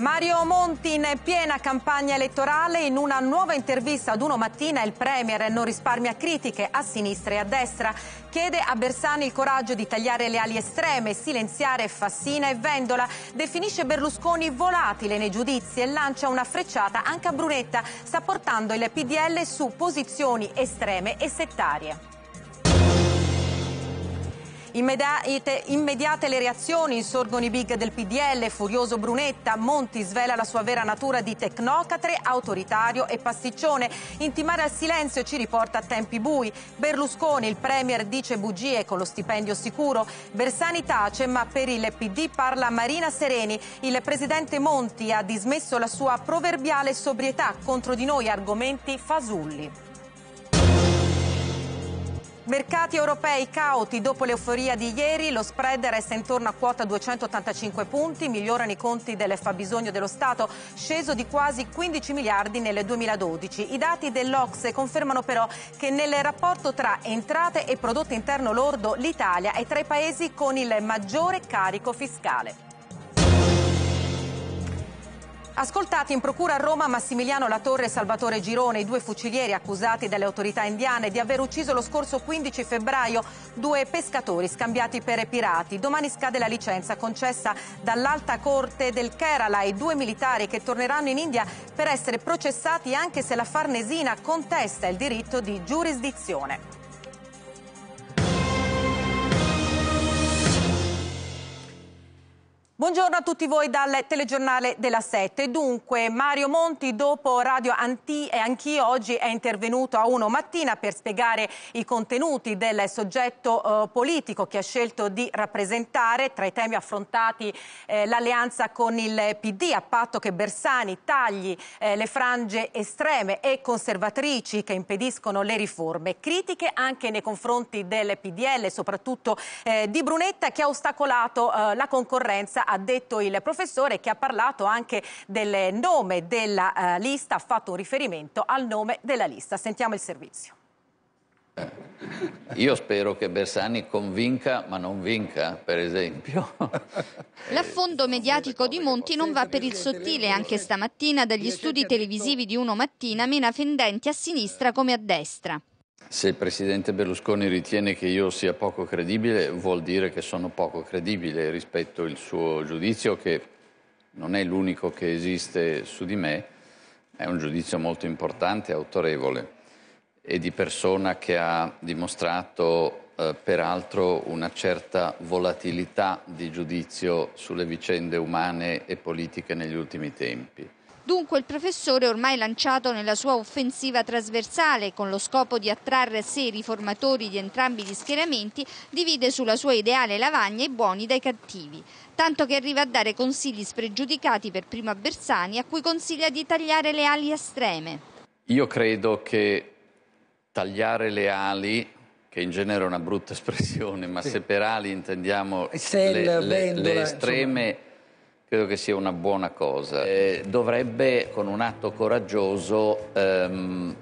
Mario Monti in piena campagna elettorale, in una nuova intervista ad Uno Mattina il Premier non risparmia critiche a sinistra e a destra. Chiede a Bersani il coraggio di tagliare le ali estreme, silenziare Fassina e Vendola. Definisce Berlusconi volatile nei giudizi e lancia una frecciata anche a Brunetta. Sta portando il PDL su posizioni estreme e settarie. Immediate, immediate le reazioni, insorgono i big del PDL, furioso Brunetta, Monti svela la sua vera natura di tecnocrate, autoritario e pasticcione. Intimare al silenzio ci riporta a tempi bui. Berlusconi, il premier, dice bugie con lo stipendio sicuro. Bersani tace, ma per il PD parla Marina Sereni. Il presidente Monti ha dismesso la sua proverbiale sobrietà contro di noi argomenti fasulli. Mercati europei cauti dopo l'euforia di ieri, lo spread resta intorno a quota 285 punti, migliorano i conti del fabbisogno dello Stato, sceso di quasi 15 miliardi nel 2012. I dati dell'Ox confermano però che nel rapporto tra entrate e prodotto interno lordo l'Italia è tra i paesi con il maggiore carico fiscale. Ascoltati in procura a Roma Massimiliano Latorre e Salvatore Girone, i due fucilieri accusati dalle autorità indiane di aver ucciso lo scorso 15 febbraio due pescatori scambiati per pirati. Domani scade la licenza concessa dall'Alta Corte del Kerala ai due militari che torneranno in India per essere processati anche se la Farnesina contesta il diritto di giurisdizione. Buongiorno a tutti voi dal telegiornale della 7. Dunque, Mario Monti dopo Radio Anti e eh, Anch'io oggi è intervenuto a Uno mattina per spiegare i contenuti del soggetto eh, politico che ha scelto di rappresentare. Tra i temi affrontati eh, l'alleanza con il PD a patto che Bersani tagli eh, le frange estreme e conservatrici che impediscono le riforme. Critiche anche nei confronti del PDL, soprattutto eh, di Brunetta che ha ostacolato eh, la concorrenza ha detto il professore che ha parlato anche del nome della eh, lista, ha fatto un riferimento al nome della lista. Sentiamo il servizio. Io spero che Bersani convinca, ma non vinca, per esempio. L'affondo mediatico di Monti non va per il sottile. Anche stamattina dagli studi televisivi di Uno Mattina mena fendenti a sinistra come a destra. Se il presidente Berlusconi ritiene che io sia poco credibile, vuol dire che sono poco credibile rispetto al suo giudizio, che non è l'unico che esiste su di me, è un giudizio molto importante autorevole e di persona che ha dimostrato eh, peraltro una certa volatilità di giudizio sulle vicende umane e politiche negli ultimi tempi. Dunque il professore ormai lanciato nella sua offensiva trasversale con lo scopo di attrarre a sé i riformatori di entrambi gli schieramenti divide sulla sua ideale lavagna i buoni dai cattivi, tanto che arriva a dare consigli spregiudicati per primo a Bersani a cui consiglia di tagliare le ali estreme. Io credo che tagliare le ali che in genere è una brutta espressione, ma sì. se per ali intendiamo Excel, le, le, vendola, le, estreme insomma Credo che sia una buona cosa. Eh, dovrebbe con un atto coraggioso ehm,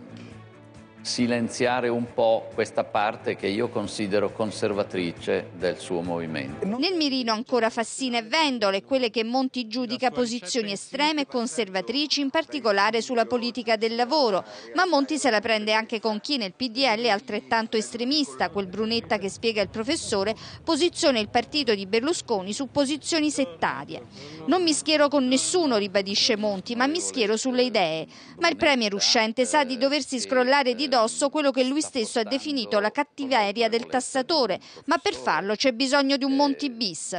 silenziare un po' questa parte che io considero conservatrice del suo movimento. Nel mirino ancora Fassina e Vendola quelle che Monti giudica posizioni estreme e conservatrici, in particolare sulla politica del lavoro, ma Monti se la prende anche con chi nel PDL è altrettanto estremista, quel Brunetta che spiega il professore, posiziona il partito di Berlusconi su posizioni settarie. Non mi schiero con nessuno, ribadisce Monti, ma mi schiero sulle idee. Ma il premier uscente sa di doversi scrollare di dopo addosso quello che lui stesso ha definito la cattiveria del tassatore, ma per farlo c'è bisogno di un Monti bis.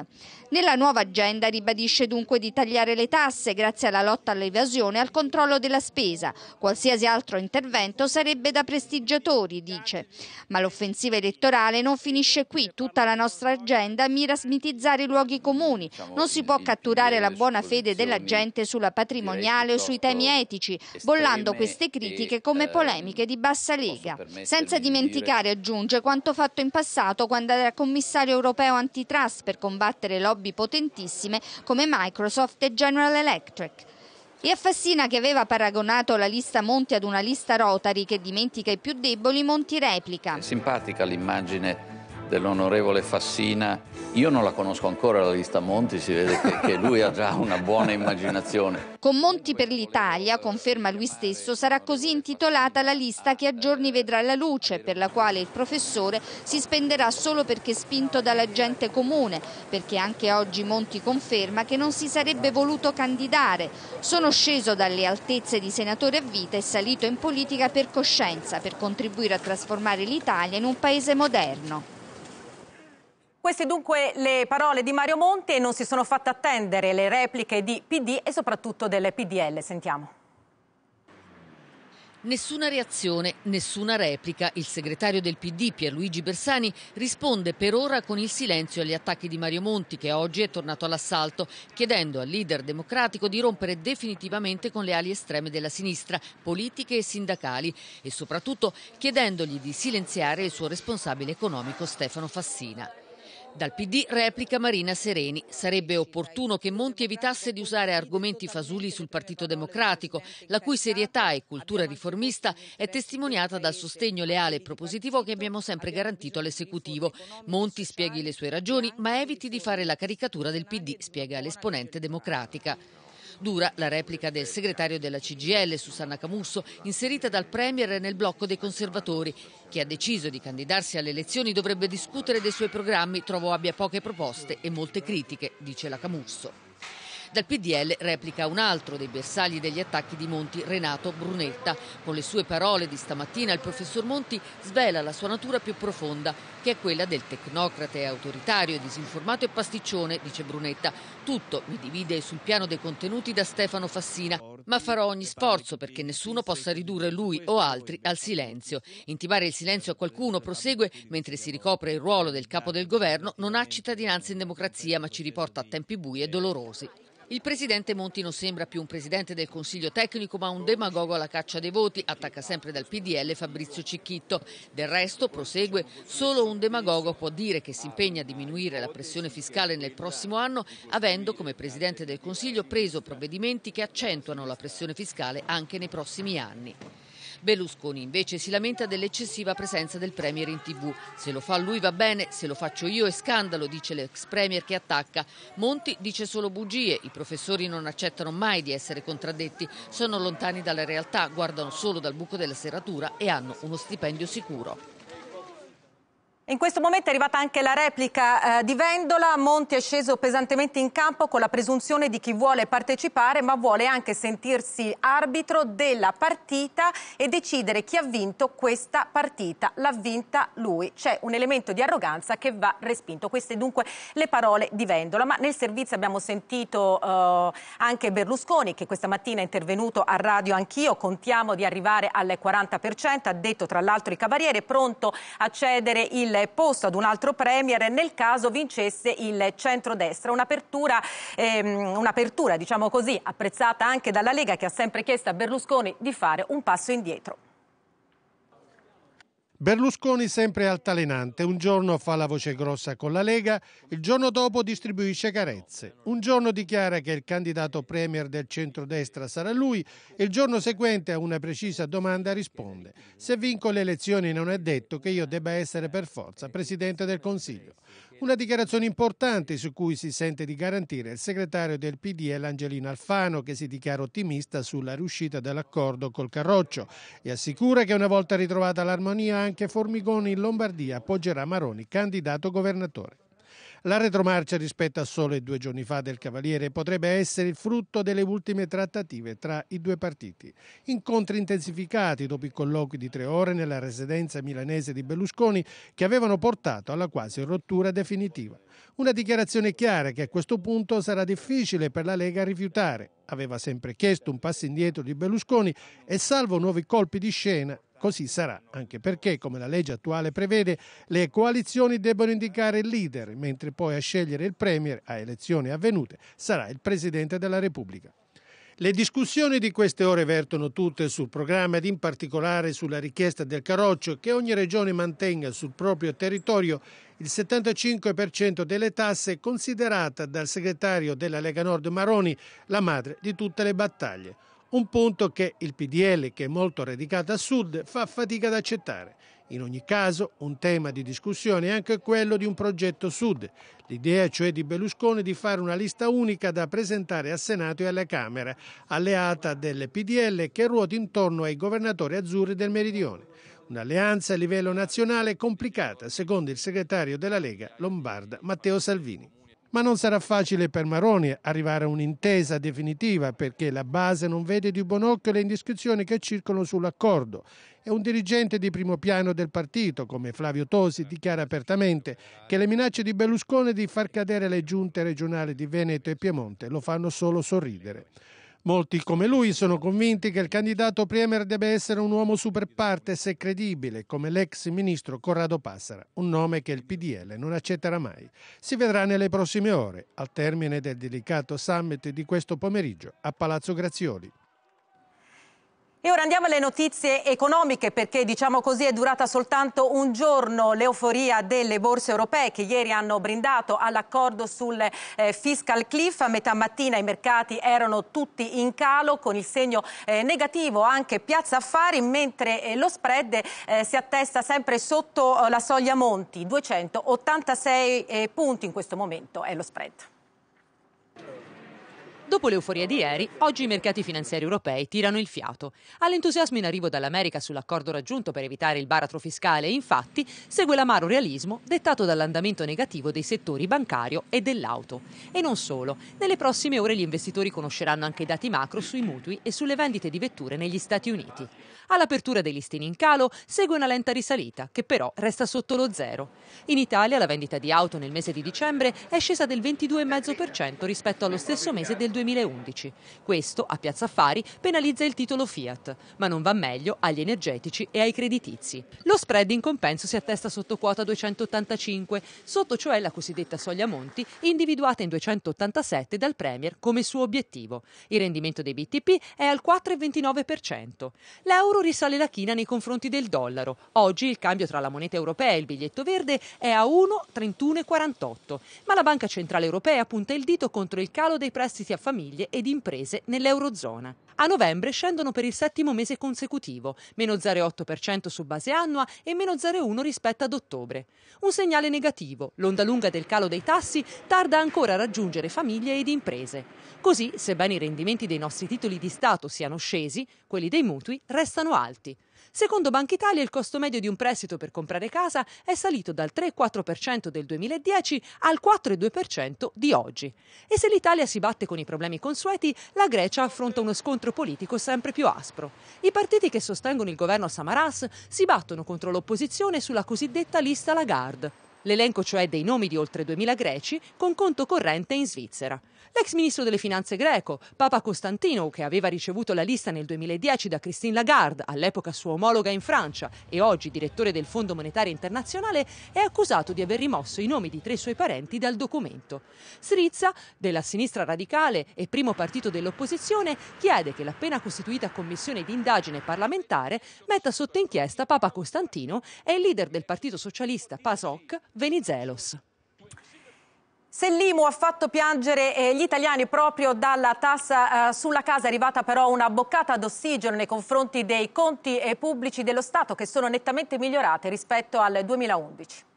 Nella nuova agenda ribadisce dunque di tagliare le tasse grazie alla lotta all'evasione e al controllo della spesa. Qualsiasi altro intervento sarebbe da prestigiatori, dice. Ma l'offensiva elettorale non finisce qui. Tutta la nostra agenda mira a smitizzare i luoghi comuni. Non si può catturare la buona fede della gente sulla patrimoniale o sui temi etici, bollando queste critiche come polemiche di bassa stessa Lega. Senza dimenticare, aggiunge, quanto fatto in passato quando era commissario europeo antitrust per combattere lobby potentissime come Microsoft e General Electric. E a Fassina che aveva paragonato la lista Monti ad una lista Rotary che dimentica i più deboli, Monti replica. È simpatica l'immagine dell'onorevole Fassina. Io non la conosco ancora la lista Monti, si vede che, che lui ha già una buona immaginazione. Con Monti per l'Italia, conferma lui stesso, sarà così intitolata la lista che a giorni vedrà la luce, per la quale il professore si spenderà solo perché spinto dalla gente comune, perché anche oggi Monti conferma che non si sarebbe voluto candidare. Sono sceso dalle altezze di senatore a vita e salito in politica per coscienza, per contribuire a trasformare l'Italia in un paese moderno. Queste dunque le parole di Mario Monti e non si sono fatte attendere le repliche di PD e soprattutto delle PDL. Sentiamo. Nessuna reazione, nessuna replica. Il segretario del PD Pierluigi Bersani risponde per ora con il silenzio agli attacchi di Mario Monti che oggi è tornato all'assalto, chiedendo al leader democratico di rompere definitivamente con le ali estreme della sinistra, politiche e sindacali e soprattutto chiedendogli di silenziare il suo responsabile economico Stefano Fassina. Dal PD replica Marina Sereni. Sarebbe opportuno che Monti evitasse di usare argomenti fasuli sul Partito Democratico, la cui serietà e cultura riformista è testimoniata dal sostegno leale e propositivo che abbiamo sempre garantito all'esecutivo. Monti spieghi le sue ragioni, ma eviti di fare la caricatura del PD, spiega l'esponente democratica. Dura la replica del segretario della CGL, Susanna Camusso, inserita dal Premier nel blocco dei conservatori. Chi ha deciso di candidarsi alle elezioni dovrebbe discutere dei suoi programmi, trovo abbia poche proposte e molte critiche, dice la Camusso. Dal PDL replica un altro dei bersagli degli attacchi di Monti, Renato Brunetta. Con le sue parole di stamattina il professor Monti svela la sua natura più profonda, che è quella del tecnocrate autoritario, disinformato e pasticcione, dice Brunetta. Tutto mi divide sul piano dei contenuti da Stefano Fassina, ma farò ogni sforzo perché nessuno possa ridurre lui o altri al silenzio. Intimare il silenzio a qualcuno, prosegue, mentre si ricopre il ruolo del capo del governo, non ha cittadinanza in democrazia, ma ci riporta a tempi bui e dolorosi. Il presidente Monti non sembra più un presidente del Consiglio tecnico ma un demagogo alla caccia dei voti, attacca sempre dal PDL Fabrizio Cicchitto. Del resto, prosegue, solo un demagogo può dire che si impegna a diminuire la pressione fiscale nel prossimo anno avendo come presidente del Consiglio preso provvedimenti che accentuano la pressione fiscale anche nei prossimi anni. Berlusconi invece si lamenta dell'eccessiva presenza del Premier in tv. Se lo fa lui va bene, se lo faccio io è scandalo, dice l'ex Premier che attacca. Monti dice solo bugie, i professori non accettano mai di essere contraddetti, sono lontani dalla realtà, guardano solo dal buco della serratura e hanno uno stipendio sicuro. In questo momento è arrivata anche la replica eh, di Vendola. Monti è sceso pesantemente in campo con la presunzione di chi vuole partecipare ma vuole anche sentirsi arbitro della partita e decidere chi ha vinto questa partita. L'ha vinta lui. C'è un elemento di arroganza che va respinto. Queste dunque le parole di Vendola. Ma nel servizio abbiamo sentito eh, anche Berlusconi che questa mattina è intervenuto a radio anch'io. Contiamo di arrivare al 40%. Ha detto tra l'altro i cavaliere pronto a cedere il il posto ad un altro Premier nel caso vincesse il centrodestra. Un'apertura, ehm, un'apertura diciamo così, apprezzata anche dalla Lega che ha sempre chiesto a Berlusconi di fare un passo indietro. Berlusconi sempre altalenante, un giorno fa la voce grossa con la Lega, il giorno dopo distribuisce carezze, un giorno dichiara che il candidato premier del centrodestra sarà lui e il giorno seguente a una precisa domanda risponde se vinco le elezioni non è detto che io debba essere per forza Presidente del Consiglio. Una dichiarazione importante su cui si sente di garantire il segretario del PDL Angelino Alfano che si dichiara ottimista sulla riuscita dell'accordo col Carroccio e assicura che una volta ritrovata l'armonia anche Formigoni in Lombardia appoggerà Maroni, candidato governatore. La retromarcia rispetto a solo due giorni fa del Cavaliere potrebbe essere il frutto delle ultime trattative tra i due partiti. Incontri intensificati dopo i colloqui di tre ore nella residenza milanese di Berlusconi che avevano portato alla quasi rottura definitiva. Una dichiarazione chiara che a questo punto sarà difficile per la Lega rifiutare. Aveva sempre chiesto un passo indietro di Berlusconi e salvo nuovi colpi di scena Così sarà, anche perché, come la legge attuale prevede, le coalizioni debbono indicare il leader, mentre poi a scegliere il Premier a elezioni avvenute sarà il Presidente della Repubblica. Le discussioni di queste ore vertono tutte sul programma ed in particolare sulla richiesta del Caroccio che ogni regione mantenga sul proprio territorio il 75% delle tasse considerata dal segretario della Lega Nord Maroni la madre di tutte le battaglie. Un punto che il PDL, che è molto radicato a sud, fa fatica ad accettare. In ogni caso, un tema di discussione è anche quello di un progetto Sud, l'idea cioè di Berlusconi di fare una lista unica da presentare al Senato e alla Camera, alleata del PDL che ruota intorno ai governatori azzurri del Meridione. Un'alleanza a livello nazionale complicata, secondo il segretario della Lega Lombarda Matteo Salvini. Ma non sarà facile per Maroni arrivare a un'intesa definitiva perché la base non vede di buon occhio le indiscrezioni che circolano sull'accordo e un dirigente di primo piano del partito, come Flavio Tosi, dichiara apertamente che le minacce di Berlusconi di far cadere le giunte regionali di Veneto e Piemonte lo fanno solo sorridere. Molti come lui sono convinti che il candidato Premier debba essere un uomo super partes e credibile, come l'ex ministro Corrado Passara, un nome che il PDL non accetterà mai. Si vedrà nelle prossime ore, al termine del delicato summit di questo pomeriggio a Palazzo Grazioli. E ora andiamo alle notizie economiche perché diciamo così è durata soltanto un giorno l'euforia delle borse europee che ieri hanno brindato all'accordo sul eh, fiscal cliff. A metà mattina i mercati erano tutti in calo con il segno eh, negativo anche Piazza Affari mentre eh, lo spread eh, si attesta sempre sotto eh, la soglia Monti, 286 eh, punti in questo momento è lo spread. Dopo l'euforia di ieri, oggi i mercati finanziari europei tirano il fiato. All'entusiasmo in arrivo dall'America sull'accordo raggiunto per evitare il baratro fiscale, infatti, segue l'amaro realismo dettato dall'andamento negativo dei settori bancario e dell'auto. E non solo, nelle prossime ore gli investitori conosceranno anche i dati macro sui mutui e sulle vendite di vetture negli Stati Uniti. All'apertura dei listini in calo segue una lenta risalita, che però resta sotto lo zero. In Italia la vendita di auto nel mese di dicembre è scesa del 22,5% rispetto allo stesso mese del 2019. 2011. Questo, a Piazza Affari, penalizza il titolo Fiat, ma non va meglio agli energetici e ai creditizi. Lo spread in compenso si attesta sotto quota 285, sotto cioè la cosiddetta soglia Monti, individuata in 287 dal Premier come suo obiettivo. Il rendimento dei BTP è al 4,29%. L'euro risale la china nei confronti del dollaro. Oggi il cambio tra la moneta europea e il biglietto verde è a 1,3148, ma la Banca Centrale Europea punta il dito contro il calo dei prestiti affari famiglie ed imprese nell'Eurozona. A novembre scendono per il settimo mese consecutivo, meno 0,8% su base annua e meno 0,1 rispetto ad ottobre. Un segnale negativo, l'onda lunga del calo dei tassi tarda ancora a raggiungere famiglie ed imprese. Così, sebbene i rendimenti dei nostri titoli di Stato siano scesi, quelli dei mutui restano alti. Secondo Banca Italia il costo medio di un prestito per comprare casa è salito dal 3,4% del 2010 al 4,2% di oggi. E se l'Italia si batte con i problemi consueti, la Grecia affronta uno scontro politico sempre più aspro. I partiti che sostengono il governo Samaras si battono contro l'opposizione sulla cosiddetta lista Lagarde. L'elenco cioè dei nomi di oltre 2000 greci con conto corrente in Svizzera. L'ex ministro delle finanze greco, Papa Costantino, che aveva ricevuto la lista nel 2010 da Christine Lagarde, all'epoca sua omologa in Francia e oggi direttore del Fondo Monetario Internazionale, è accusato di aver rimosso i nomi di tre suoi parenti dal documento. Srizza, della sinistra radicale e primo partito dell'opposizione, chiede che l'appena costituita commissione di indagine parlamentare metta sotto inchiesta Papa Costantino e il leader del Partito Socialista PASOK, Venizelos. Se l'IMU ha fatto piangere eh, gli italiani proprio dalla tassa eh, sulla casa, è arrivata però una boccata d'ossigeno nei confronti dei conti eh, pubblici dello Stato che sono nettamente migliorate rispetto al 2011.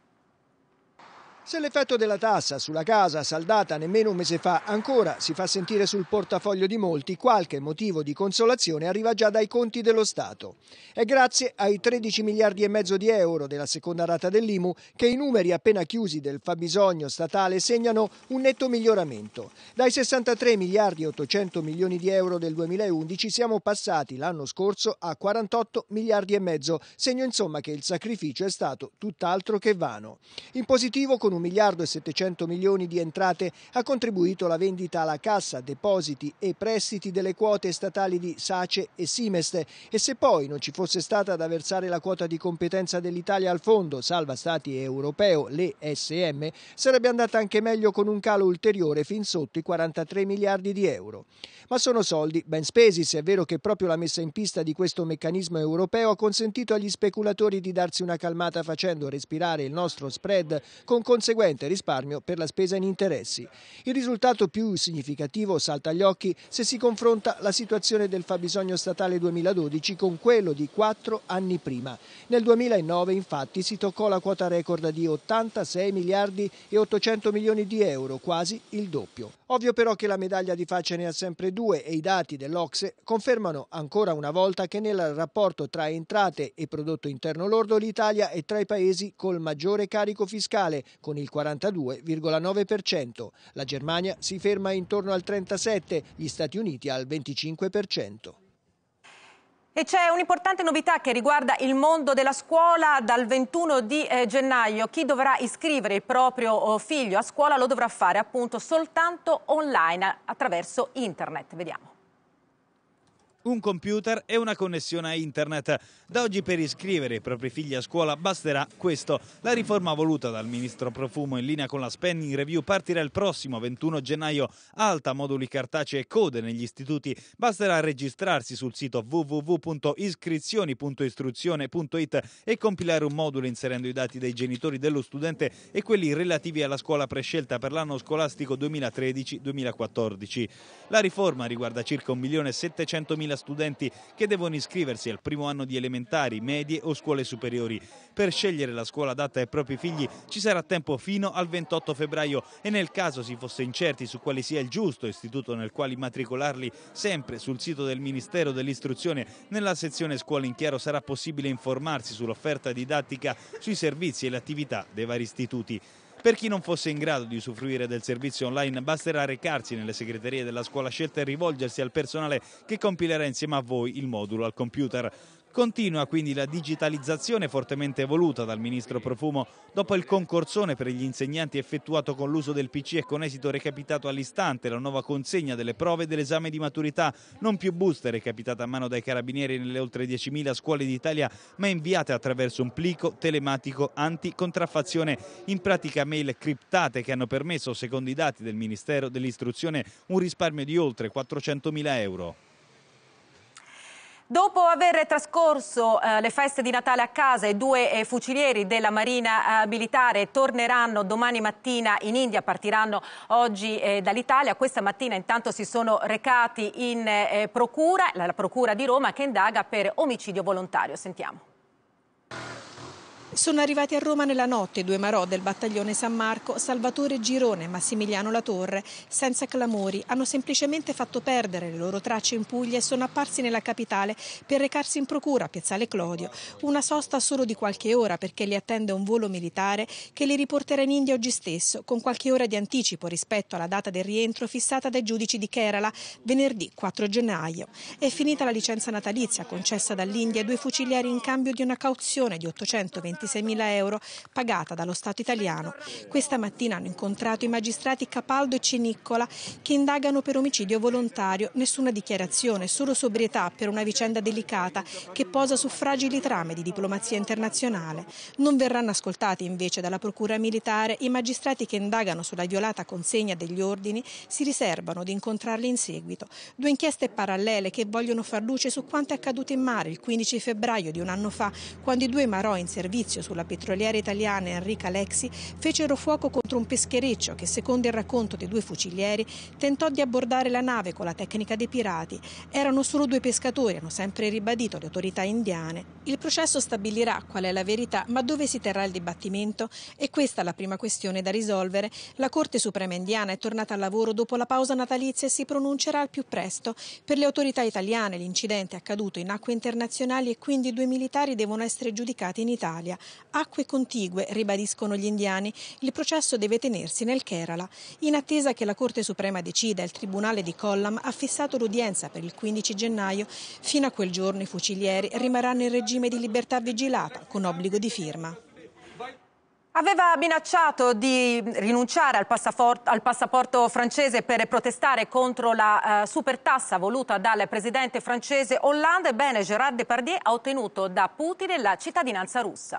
Se l'effetto della tassa sulla casa saldata nemmeno un mese fa ancora si fa sentire sul portafoglio di molti, qualche motivo di consolazione arriva già dai conti dello Stato. È grazie ai 13 miliardi e mezzo di euro della seconda rata dell'IMU che i numeri appena chiusi del fabbisogno statale segnano un netto miglioramento. Dai 63 miliardi e 800 milioni di euro del 2011 siamo passati l'anno scorso a 48 miliardi e mezzo, segno insomma che il sacrificio è stato tutt'altro che vano. In positivo con con 1 miliardo e 700 milioni di entrate ha contribuito la vendita alla cassa, depositi e prestiti delle quote statali di Sace e Simest e se poi non ci fosse stata da versare la quota di competenza dell'Italia al fondo Salva Stati Europeo, l'ESM, sarebbe andata anche meglio con un calo ulteriore fin sotto i 43 miliardi di euro. Ma sono soldi ben spesi se è vero che proprio la messa in pista di questo meccanismo europeo ha consentito agli speculatori di darsi una calmata facendo respirare il nostro spread con conseguenze conseguente risparmio per la spesa in interessi. Il risultato più significativo salta agli occhi se si confronta la situazione del fabbisogno statale 2012 con quello di quattro anni prima. Nel 2009 infatti si toccò la quota record di 86 miliardi e 800 milioni di euro, quasi il doppio. Ovvio però che la medaglia di faccia ne ha sempre due e i dati dell'Ocse confermano ancora una volta che nel rapporto tra entrate e prodotto interno lordo l'Italia è tra i paesi col maggiore carico fiscale, con con il 42,9%, la Germania si ferma intorno al 37%, gli Stati Uniti al 25%. E c'è un'importante novità che riguarda il mondo della scuola. Dal 21 di eh, gennaio chi dovrà iscrivere il proprio oh, figlio a scuola lo dovrà fare appunto soltanto online attraverso internet. Vediamo un computer e una connessione a internet. Da oggi per iscrivere i propri figli a scuola basterà questo. La riforma voluta dal ministro Profumo in linea con la spending review partirà il prossimo 21 gennaio. Alta, moduli cartacei e code negli istituti. Basterà registrarsi sul sito www.iscrizioni.istruzione.it e compilare un modulo inserendo i dati dei genitori dello studente e quelli relativi alla scuola prescelta per l'anno scolastico 2013-2014. La riforma riguarda circa 1.700.000 5.000 studenti che devono iscriversi al primo anno di elementari, medie o scuole superiori. Per scegliere la scuola adatta ai propri figli ci sarà tempo fino al 28 febbraio e nel caso si fosse incerti su quale sia il giusto istituto nel quale immatricolarli, sempre sul sito del Ministero dell'Istruzione, nella sezione Scuola in Chiaro sarà possibile informarsi sull'offerta didattica, sui servizi e le attività dei vari istituti. Per chi non fosse in grado di usufruire del servizio online basterà recarsi nelle segreterie della scuola scelta e rivolgersi al personale che compilerà insieme a voi il modulo al computer. Continua quindi la digitalizzazione fortemente voluta dal ministro Profumo dopo il concorsone per gli insegnanti effettuato con l'uso del PC e con esito recapitato all'istante, la nuova consegna delle prove dell'esame di maturità, non più buste recapitate a mano dai carabinieri nelle oltre 10.000 scuole d'Italia, ma inviate attraverso un plico telematico anticontraffazione, in pratica mail criptate che hanno permesso, secondo i dati del Ministero dell'Istruzione, un risparmio di oltre 400.000 euro. Dopo aver trascorso eh, le feste di Natale a casa, i due eh, fucilieri della Marina eh, Militare torneranno domani mattina in India, partiranno oggi eh, dall'Italia. Questa mattina intanto si sono recati in eh, procura, la, la procura di Roma che indaga per omicidio volontario. Sentiamo. Sono arrivati a Roma nella notte due marò del battaglione San Marco, Salvatore Girone e Massimiliano Latorre, senza clamori, hanno semplicemente fatto perdere le loro tracce in Puglia e sono apparsi nella capitale per recarsi in procura a Piazzale Clodio, una sosta solo di qualche ora perché li attende un volo militare che li riporterà in India oggi stesso, con qualche ora di anticipo rispetto alla data del rientro fissata dai giudici di Kerala venerdì 4 gennaio. È finita la licenza natalizia concessa dall'India ai due fucilieri in cambio di una cauzione di 820 26.000 euro pagata dallo Stato italiano. Questa mattina hanno incontrato i magistrati Capaldo e Cinicola che indagano per omicidio volontario. Nessuna dichiarazione, solo sobrietà per una vicenda delicata che posa su fragili trame di diplomazia internazionale. Non verranno ascoltati invece dalla Procura militare i magistrati che indagano sulla violata consegna degli ordini si riservano di incontrarli in seguito. Due inchieste parallele che vogliono far luce su quanto è accaduto in mare il 15 febbraio di un anno fa, quando i due marò in servizio giudizio sulla petroliera italiana Enrica Lexi fecero fuoco contro un peschereccio che, secondo il racconto dei due fucilieri, tentò di abbordare la nave con la tecnica dei pirati. Erano solo due pescatori, hanno sempre ribadito le autorità indiane. Il processo stabilirà qual è la verità, ma dove si terrà il dibattimento? E questa è la prima questione da risolvere. La Corte Suprema indiana è tornata al lavoro dopo la pausa natalizia e si pronuncerà al più presto. Per le autorità italiane l'incidente è accaduto in acque internazionali e quindi due militari devono essere giudicati in Italia. Acque contigue, ribadiscono gli indiani. Il processo deve tenersi nel Kerala. In attesa che la Corte Suprema decida, il Tribunale di Collam ha fissato l'udienza per il 15 gennaio. Fino a quel giorno i fucilieri rimarranno in regime di libertà vigilata, con obbligo di firma. Aveva minacciato di rinunciare al, al, passaporto francese per protestare contro la eh, supertassa voluta dal presidente francese Hollande. Ebbene, Gérard Depardieu ha ottenuto da Putin la cittadinanza russa.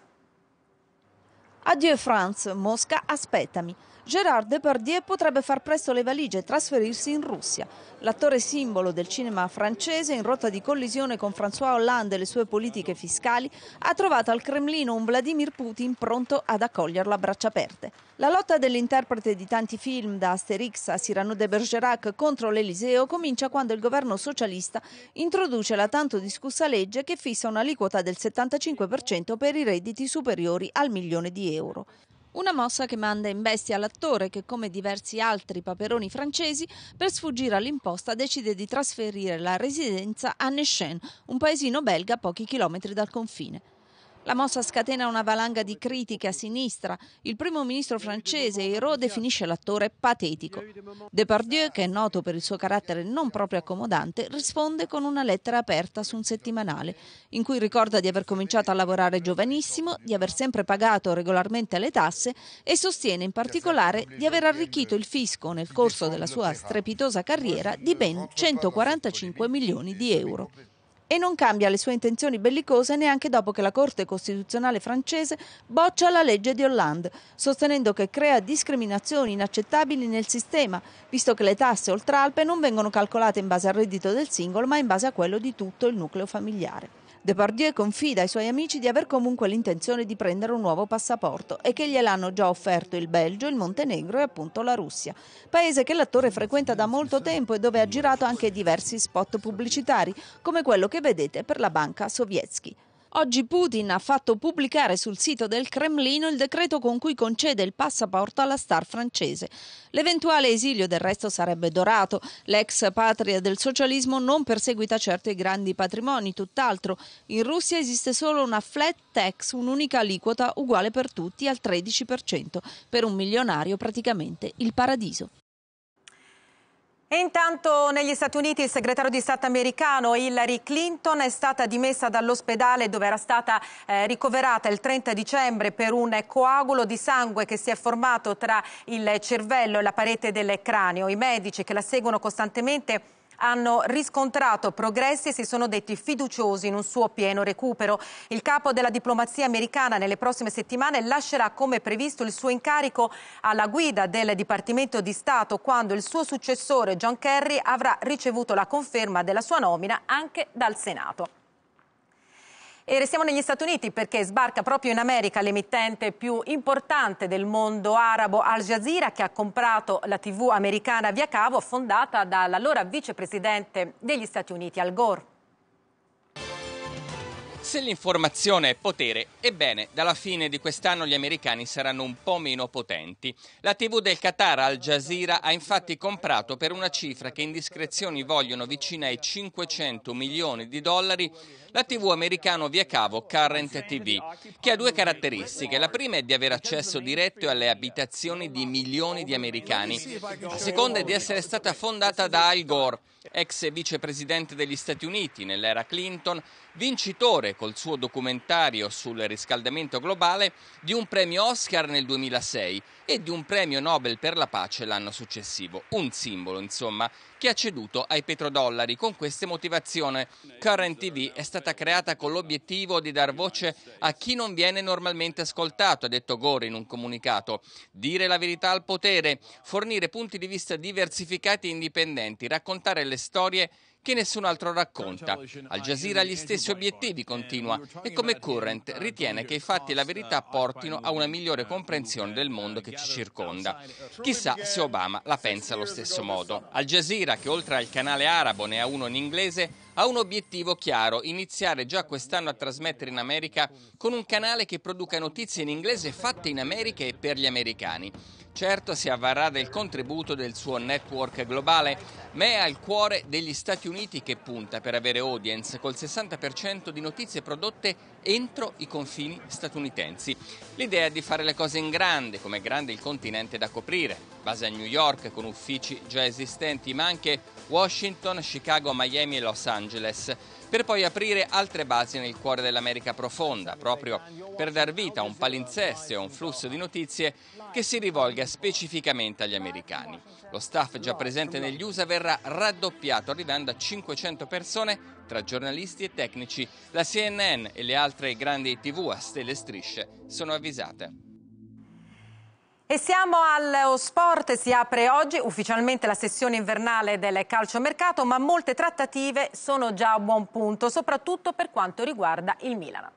Adieu France, Mosca, aspettami. Gerard Depardieu potrebbe far presto le valigie e trasferirsi in Russia. L'attore simbolo del cinema francese, in rotta di collisione con François Hollande e le sue politiche fiscali, ha trovato al Cremlino un Vladimir Putin pronto ad accoglierlo a braccia aperte. La lotta dell'interprete di tanti film, da Asterix a Cyrano de Bergerac contro l'Eliseo, comincia quando il governo socialista introduce la tanto discussa legge che fissa un'aliquota del 75% per i redditi superiori al milione di euro. Una mossa che manda in bestia l'attore che, come diversi altri paperoni francesi, per sfuggire all'imposta decide di trasferire la residenza a Neschen, un paesino belga a pochi chilometri dal confine. La mossa scatena una valanga di critiche a sinistra. Il primo ministro francese Hérault definisce l'attore patetico. Depardieu, che è noto per il suo carattere non proprio accomodante, risponde con una lettera aperta su un settimanale, in cui ricorda di aver cominciato a lavorare giovanissimo, di aver sempre pagato regolarmente le tasse e sostiene in particolare di aver arricchito il fisco nel corso della sua strepitosa carriera di ben 145 milioni di euro e non cambia le sue intenzioni bellicose neanche dopo che la Corte Costituzionale francese boccia la legge di Hollande, sostenendo che crea discriminazioni inaccettabili nel sistema, visto che le tasse oltralpe non vengono calcolate in base al reddito del singolo ma in base a quello di tutto il nucleo familiare. Depardieu confida ai suoi amici di aver comunque l'intenzione di prendere un nuovo passaporto e che gliel'hanno già offerto il Belgio, il Montenegro e appunto la Russia, paese che l'attore frequenta da molto tempo e dove ha girato anche diversi spot pubblicitari, come quello che vedete per la banca Sovietsky. Oggi Putin ha fatto pubblicare sul sito del Cremlino il decreto con cui concede il passaporto alla star francese. L'eventuale esilio del resto sarebbe dorato. L'ex patria del socialismo non perseguita certo i grandi patrimoni, tutt'altro. In Russia esiste solo una flat tax, un'unica aliquota uguale per tutti al 13%, per un milionario praticamente il paradiso. E intanto negli Stati Uniti il segretario di Stato americano Hillary Clinton è stata dimessa dall'ospedale dove era stata eh, ricoverata il 30 dicembre per un coagulo di sangue che si è formato tra il cervello e la parete del cranio. I medici che la seguono costantemente hanno riscontrato progressi e si sono detti fiduciosi in un suo pieno recupero. Il capo della diplomazia americana nelle prossime settimane lascerà come previsto il suo incarico alla guida del Dipartimento di Stato quando il suo successore John Kerry avrà ricevuto la conferma della sua nomina anche dal Senato. E restiamo negli Stati Uniti perché sbarca proprio in America l'emittente più importante del mondo arabo Al Jazeera che ha comprato la TV americana via cavo fondata dall'allora vicepresidente degli Stati Uniti Al Gore. Se l'informazione è potere, ebbene, dalla fine di quest'anno gli americani saranno un po' meno potenti. La TV del Qatar Al Jazeera ha infatti comprato per una cifra che indiscrezioni vogliono vicina ai 500 milioni di dollari la TV americano via cavo Current TV, che ha due caratteristiche. La prima è di avere accesso diretto alle abitazioni di milioni di americani. La seconda è di essere stata fondata da Al Gore ex vicepresidente degli Stati Uniti nell'era Clinton, vincitore col suo documentario sul riscaldamento globale di un premio Oscar nel 2006 e di un premio Nobel per la pace l'anno successivo. Un simbolo, insomma, che ha ceduto ai petrodollari. Con queste motivazioni, Current TV è stata creata con l'obiettivo di dar voce a chi non viene normalmente ascoltato, ha detto Gore in un comunicato. Dire la verità al potere, fornire punti di vista diversificati e indipendenti, raccontare le storie che nessun altro racconta. Al Jazeera ha gli stessi obiettivi, continua, e come Current ritiene che i fatti e la verità portino a una migliore comprensione del mondo che ci circonda. Chissà se Obama la pensa allo stesso modo. Al Jazeera, che oltre al canale arabo ne ha uno in inglese, ha un obiettivo chiaro, iniziare già quest'anno a trasmettere in America con un canale che produca notizie in inglese fatte in America e per gli americani. Certo si avvarrà del contributo del suo network globale, ma è al cuore degli Stati Uniti Uniti che punta per avere audience col 60% di notizie prodotte entro i confini statunitensi. L'idea è di fare le cose in grande, come grande il continente da coprire, base a New York con uffici già esistenti, ma anche Washington, Chicago, Miami e Los Angeles, per poi aprire altre basi nel cuore dell'America profonda, proprio per dar vita a un palinsesto e a un flusso di notizie che si rivolga specificamente agli americani. Lo staff già presente negli USA verrà raddoppiato, arrivando a 500 persone tra giornalisti e tecnici. La CNN e le altre grandi TV a stelle e strisce sono avvisate. E siamo allo sport, si apre oggi ufficialmente la sessione invernale del calciomercato, ma molte trattative sono già a buon punto, soprattutto per quanto riguarda il Milan.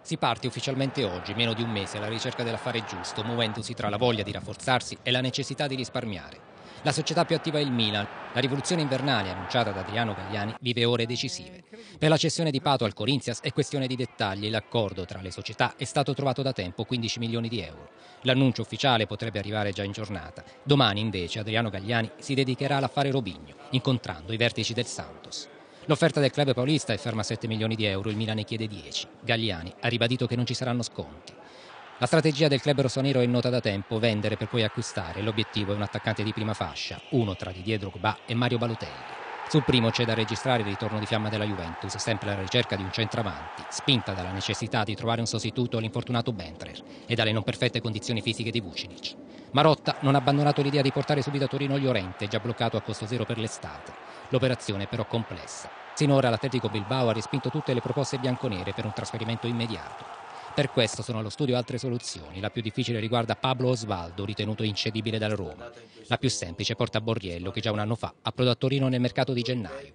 Si parte ufficialmente oggi, meno di un mese, alla ricerca dell'affare giusto, muovendosi tra la voglia di rafforzarsi e la necessità di risparmiare. La società più attiva è il Milan. La rivoluzione invernale annunciata da Adriano Gagliani vive ore decisive. Per la cessione di Pato al Corinthians è questione di dettagli. L'accordo tra le società è stato trovato da tempo, 15 milioni di euro. L'annuncio ufficiale potrebbe arrivare già in giornata. Domani invece Adriano Gagliani si dedicherà all'affare Robigno, incontrando i vertici del Santos. L'offerta del club paulista è ferma a 7 milioni di euro, il Milan ne chiede 10. Gagliani ha ribadito che non ci saranno sconti. La strategia del club rossonero è nota da tempo, vendere per poi acquistare. L'obiettivo è un attaccante di prima fascia, uno tra Didier Drogba e Mario Balotelli. Sul primo c'è da registrare il ritorno di fiamma della Juventus, sempre alla ricerca di un centravanti, spinta dalla necessità di trovare un sostituto all'infortunato Bentrer e dalle non perfette condizioni fisiche di Vucinic. Marotta non ha abbandonato l'idea di portare subito a Torino Llorente, già bloccato a costo zero per l'estate. L'operazione è però complessa. Sinora l'Atletico Bilbao ha respinto tutte le proposte bianconere per un trasferimento immediato. Per questo sono allo studio altre soluzioni. La più difficile riguarda Pablo Osvaldo, ritenuto incedibile dal Roma. La più semplice porta Borriello, che già un anno fa approdò a Torino nel mercato di gennaio.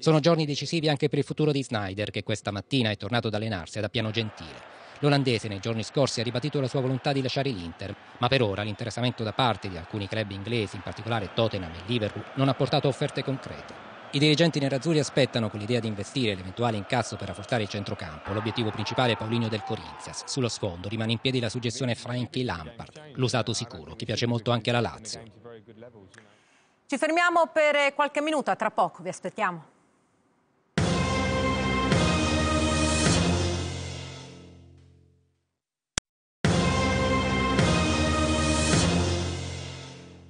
Sono giorni decisivi anche per il futuro di Snyder, che questa mattina è tornato ad allenarsi da Piano Gentile. L'olandese nei giorni scorsi ha ribadito la sua volontà di lasciare l'Inter, ma per ora l'interessamento da parte di alcuni club inglesi, in particolare Tottenham e Liverpool, non ha portato offerte concrete. I dirigenti nerazzurri aspettano con l'idea di investire l'eventuale incasso per rafforzare il centrocampo. L'obiettivo principale è Paulinho del Corinthians. Sullo sfondo rimane in piedi la suggestione Frankie Lampard, l'usato sicuro, che piace molto anche alla Lazio. Ci fermiamo per eh, qualche minuto, tra poco vi aspettiamo.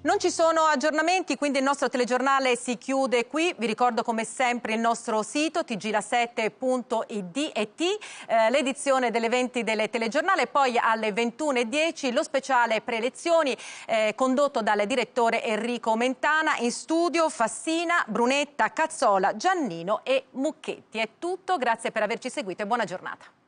Non ci sono aggiornamenti, quindi il nostro telegiornale si chiude qui. Vi ricordo come sempre il nostro sito tgla7.idt, eh, l'edizione delle 20 del telegiornale, poi alle 21.10 lo speciale preelezioni eh, condotto dal direttore Enrico Mentana, in studio Fassina, Brunetta, Cazzola, Giannino e Mucchetti. È tutto, grazie per averci seguito e buona giornata.